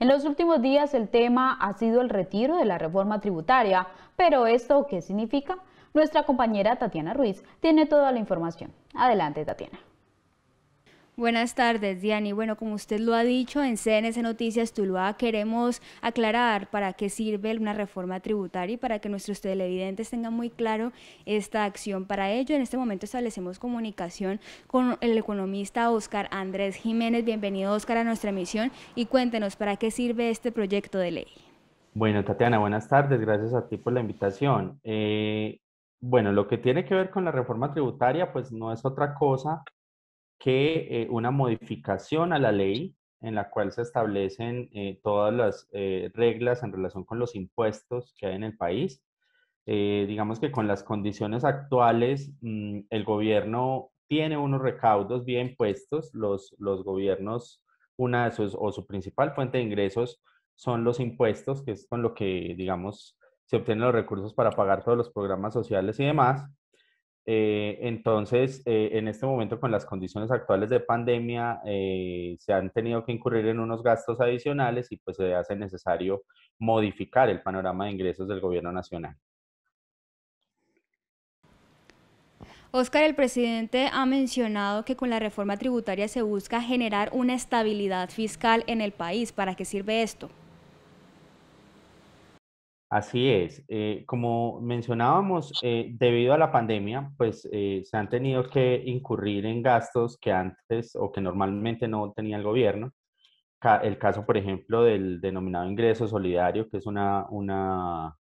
En los últimos días el tema ha sido el retiro de la reforma tributaria, pero ¿esto qué significa? Nuestra compañera Tatiana Ruiz tiene toda la información. Adelante, Tatiana. Buenas tardes, Diani. Bueno, como usted lo ha dicho en CNS Noticias Tuluá, queremos aclarar para qué sirve una reforma tributaria y para que nuestros televidentes tengan muy claro esta acción. Para ello, en este momento establecemos comunicación con el economista Oscar Andrés Jiménez. Bienvenido, Oscar, a nuestra emisión y cuéntenos para qué sirve este proyecto de ley. Bueno, Tatiana, buenas tardes. Gracias a ti por la invitación. Eh, bueno, lo que tiene que ver con la reforma tributaria, pues no es otra cosa que eh, una modificación a la ley en la cual se establecen eh, todas las eh, reglas en relación con los impuestos que hay en el país. digamos que con las condiciones actuales, mm, el gobierno tiene unos recaudos bien puestos, los, los gobiernos, una de sus, o su principal fuente de ingresos son los impuestos, que es con lo que, digamos, se obtienen los recursos para pagar todos los programas sociales y demás. Eh, entonces, eh, en este momento, con las condiciones actuales de pandemia, eh, se han tenido que incurrir en unos gastos adicionales y pues se hace necesario modificar el panorama de ingresos del gobierno nacional. Oscar, el presidente ha mencionado que con la reforma tributaria se busca generar una estabilidad fiscal en el país. ¿Para qué sirve esto? Así es. Eh, como mencionábamos, eh, debido a la pandemia, pues eh, se han tenido que incurrir en gastos que antes o que normalmente no tenía el gobierno. el caso, por ejemplo, del denominado ingreso solidario, que es una, una,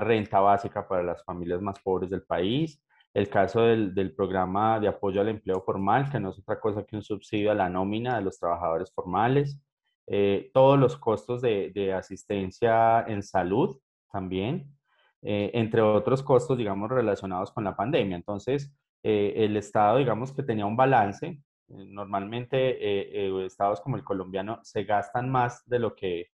renta básica para las familias más pobres del país. El caso del programa de apoyo al empleo formal, que no es otra cosa que un subsidio a la nómina de los trabajadores formales eh, todos los costos de, asistencia en salud también, eh, entre otros costos, digamos, relacionados con la pandemia. Entonces, eh, el Estado, digamos, que tenía un balance. Normalmente, estados como el colombiano se gastan más de lo que,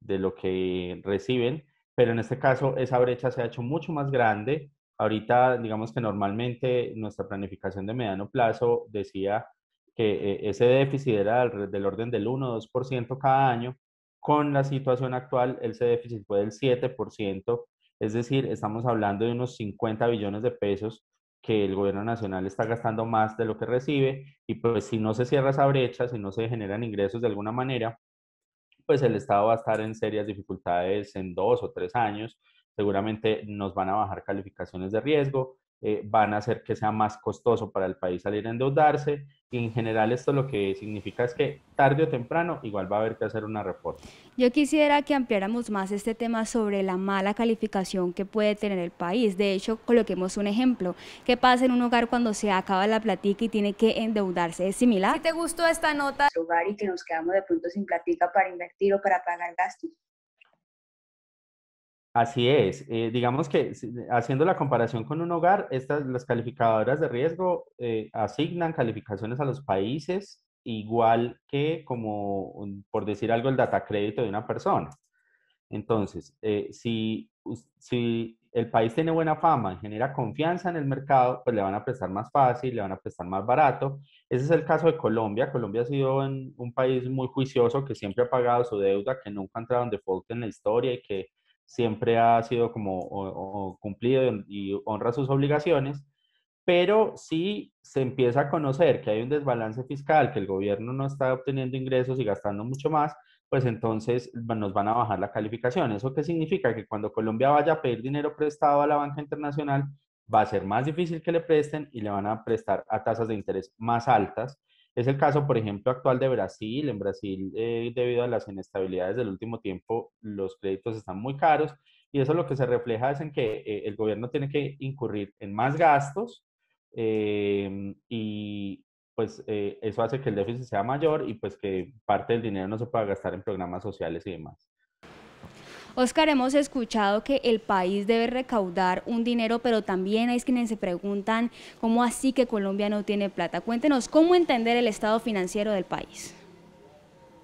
de lo que reciben, pero en este caso esa brecha se ha hecho mucho más grande. Ahorita, digamos que normalmente nuestra planificación de mediano plazo decía que eh, ese déficit era del orden del 1 o 2% cada año, con la situación actual ese déficit fue del 7%, es decir, estamos hablando de unos 50 billones de pesos que el gobierno nacional está gastando más de lo que recibe y pues si no se cierra esa brecha, si no se generan ingresos de alguna manera, pues el Estado va a estar en serias dificultades en dos o tres años, seguramente nos van a bajar calificaciones de riesgo, eh, van a hacer que sea más costoso para el país salir a endeudarse. Y en general esto lo que significa es que tarde o temprano igual va a haber que hacer una reforma. Yo quisiera que ampliáramos más este tema sobre la mala calificación que puede tener el país. De hecho, coloquemos un ejemplo. ¿Qué pasa en un hogar cuando se acaba la platica y tiene que endeudarse? ¿Es similar? Si te gustó esta nota... Hogar y que nos quedamos de pronto sin platica para invertir o para pagar gastos Así es. Eh, digamos que haciendo la comparación con un hogar, estas, las calificadoras de riesgo eh, asignan calificaciones a los países igual que como, por decir algo, el data crédito de una persona. Entonces, eh, si, si el país tiene buena fama y genera confianza en el mercado, pues le van a prestar más fácil, le van a prestar más barato. Ese es el caso de Colombia. Colombia ha sido un país muy juicioso que siempre ha pagado su deuda, que nunca ha entrado en default en la historia y que siempre ha sido como cumplido y honra sus obligaciones, pero si se empieza a conocer que hay un desbalance fiscal, que el gobierno no está obteniendo ingresos y gastando mucho más, pues entonces nos van a bajar la calificación. ¿Eso qué significa? Que cuando Colombia vaya a pedir dinero prestado a la banca internacional, va a ser más difícil que le presten y le van a prestar a tasas de interés más altas es el caso, por ejemplo, actual de Brasil. En Brasil, eh, debido a las inestabilidades del último tiempo, los créditos están muy caros y eso lo que se refleja es en que eh, el gobierno tiene que incurrir en más gastos em, y pues eh, eso hace que el déficit sea mayor y pues que parte del dinero no se pueda gastar en programas sociales y demás. Oscar, hemos escuchado que el país debe recaudar un dinero, pero también hay quienes se preguntan cómo así que Colombia no tiene plata. Cuéntenos, ¿cómo entender el estado financiero del país?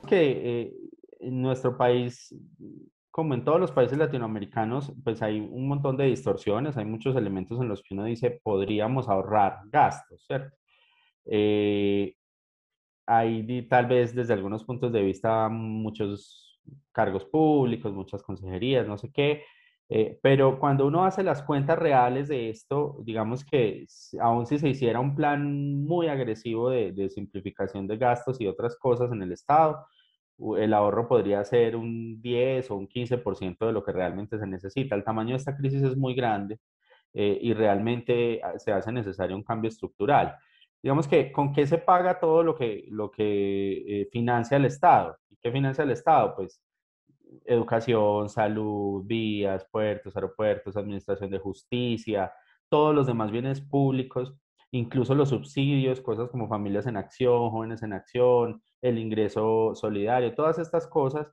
Que eh, en nuestro país, como en todos los países latinoamericanos, pues hay un montón de distorsiones, hay muchos elementos en los que uno dice podríamos ahorrar gastos, ¿cierto? Eh, hay tal vez desde algunos puntos de vista muchos cargos públicos, muchas consejerías, no sé qué. Eh, pero cuando uno hace las cuentas reales de esto, digamos que aun si se hiciera un plan muy agresivo de, simplificación de gastos y otras cosas en el Estado, el ahorro podría ser un 10 o un 15% de lo que realmente se necesita. El tamaño de esta crisis es muy grande eh, y realmente ah, se hace necesario un cambio estructural digamos que con qué se paga todo lo que, lo que eh, financia el Estado. ¿Y qué financia el Estado? Pues educación, salud, vías, puertos, aeropuertos, administración de justicia, todos los demás bienes públicos, incluso los subsidios, cosas como familias en acción, jóvenes en acción, el ingreso solidario, todas estas cosas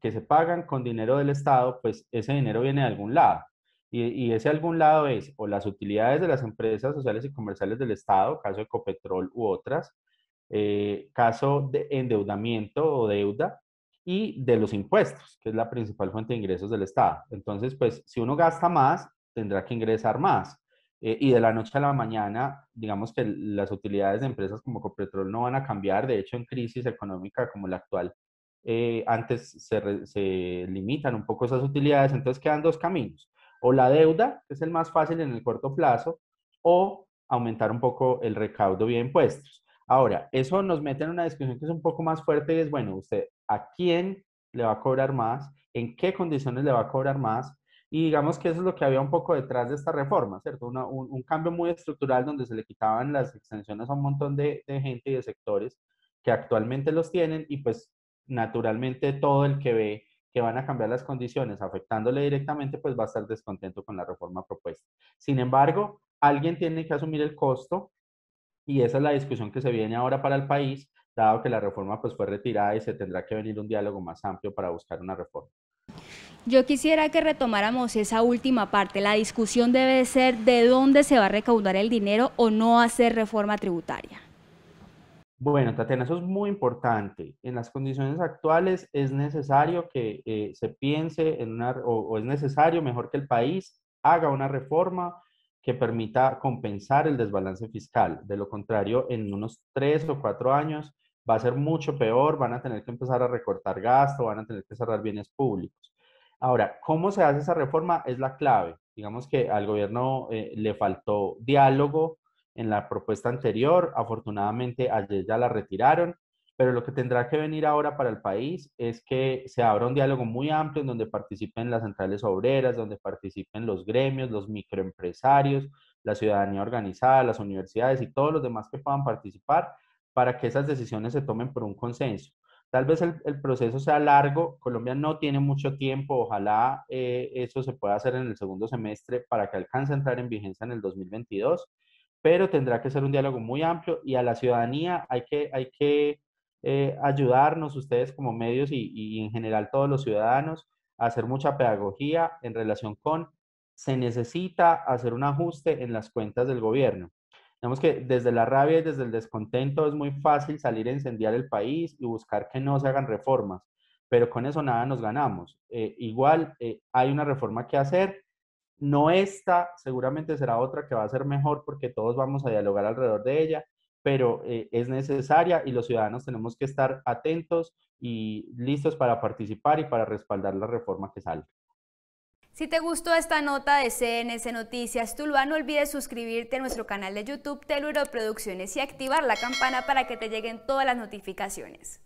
que se pagan con dinero del Estado, pues ese dinero viene de algún lado. Y, ese algún lado es o las utilidades de las empresas sociales y comerciales del Estado, caso de copetrol u otras, eh, caso de endeudamiento o deuda, y de los impuestos, que es la principal fuente de ingresos del Estado. Entonces, pues si uno gasta más, tendrá que ingresar más. Eh, y de la noche a la mañana, digamos que las utilidades de empresas como Copetrol no van a cambiar. De hecho, en crisis económica como la actual, eh, antes se limitan un poco esas utilidades. Entonces, quedan dos caminos o la deuda, que es el más fácil en el corto plazo, o aumentar un poco el recaudo bien impuestos. Ahora, eso nos mete en una discusión que es un poco más fuerte y es, bueno, usted, ¿a quién le va a cobrar más? ¿En qué condiciones le va a cobrar más? Y digamos que eso es lo que había un poco detrás de esta reforma, ¿cierto? un, cambio muy estructural donde se le quitaban las extensiones a un montón de, de gente y de sectores que actualmente los tienen y pues naturalmente todo el que ve que van a cambiar las condiciones afectándole directamente, pues va a estar descontento con la reforma propuesta. Sin embargo, alguien tiene que asumir el costo y esa es la discusión que se viene ahora para el país, dado que la reforma pues fue retirada y se tendrá que venir un diálogo más amplio para buscar una reforma. Yo quisiera que retomáramos esa última parte. La discusión debe ser de dónde se va a recaudar el dinero o no hacer reforma tributaria. Bueno, Tatiana, eso es muy importante. En las condiciones actuales es necesario que eh, se piense en una, o, es necesario mejor que el país haga una reforma que permita compensar el desbalance fiscal. De lo contrario, en unos tres o cuatro años va a ser mucho peor, van a tener que empezar a recortar gasto, van a tener que cerrar bienes públicos. Ahora, ¿cómo se hace esa reforma? Es la clave. Digamos que al gobierno eh, le faltó diálogo, en la propuesta anterior. Afortunadamente ayer ya la retiraron, pero lo que tendrá que venir ahora para el país es que se abra un diálogo muy amplio en donde participen las centrales obreras, donde participen los gremios, los microempresarios, la ciudadanía organizada, las universidades y todos los demás que puedan participar para que esas decisiones se tomen por un consenso. Tal vez el, proceso sea largo, Colombia no tiene mucho tiempo, ojalá eh, eso se pueda hacer en el segundo semestre para que alcance a entrar en vigencia en el 2022 pero tendrá que ser un diálogo muy amplio y a la ciudadanía hay que, hay que eh, ayudarnos ustedes como medios y, en general todos los ciudadanos a hacer mucha pedagogía en relación con se necesita hacer un ajuste en las cuentas del gobierno. Digamos que desde la rabia y desde el descontento es muy fácil salir a incendiar el país y buscar que no se hagan reformas, pero con eso nada nos ganamos. Eh, igual eh, hay una reforma que hacer, no esta, seguramente será otra que va a ser mejor porque todos vamos a dialogar alrededor de ella, pero eh, es necesaria y los ciudadanos tenemos que estar atentos y listos para participar y para respaldar la reforma que salga. Si te gustó esta nota de CNS Noticias Tuluá, no olvides suscribirte a nuestro canal de YouTube Teluro Producciones y activar la campana para que te lleguen todas las notificaciones.